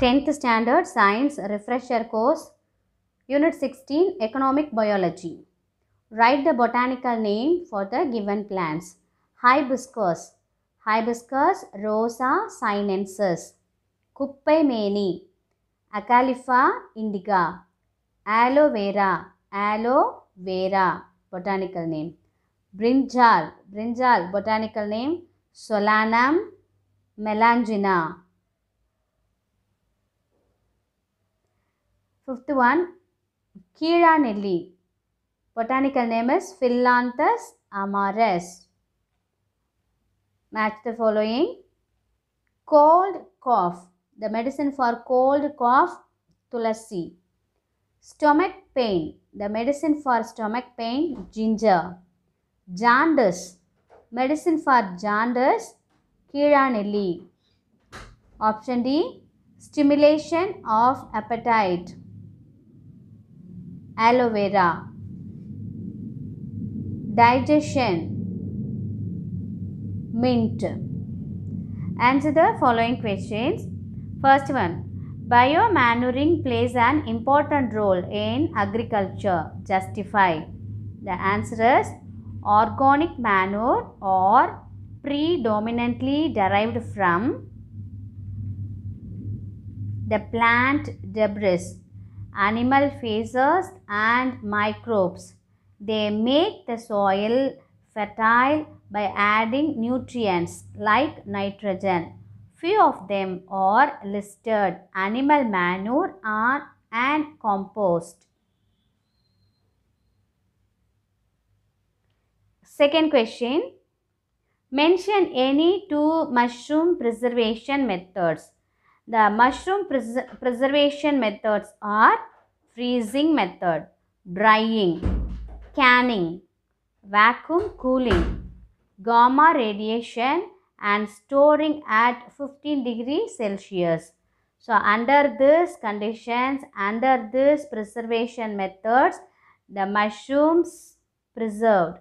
Tenth standard science refresher को unit sixteen economic biology write the botanical name for the given plants hibiscus hi hibiscus rosa sinensis कुेनी acalypha indica aloe vera aloe vera botanical name brinjal brinjal botanical name solanum melongena Fifth one, Kira Nelly. Botanical name is Philanthus amaris. Match the following. Cold cough. The medicine for cold cough, tulasi. Stomach pain. The medicine for stomach pain, ginger. Jaundice. Medicine for jaundice, kiranelli. Option D. Stimulation of appetite aloe vera digestion mint answer the following questions first one biomanuring plays an important role in agriculture justify the answer is organic manure or predominantly derived from the plant debris animal feces and microbes. They make the soil fertile by adding nutrients like nitrogen. Few of them are listed animal manure and compost. Second question. Mention any two mushroom preservation methods. The mushroom pres preservation methods are freezing method, drying, canning, vacuum cooling, gamma radiation and storing at 15 degree Celsius. So, under these conditions, under these preservation methods, the mushrooms preserved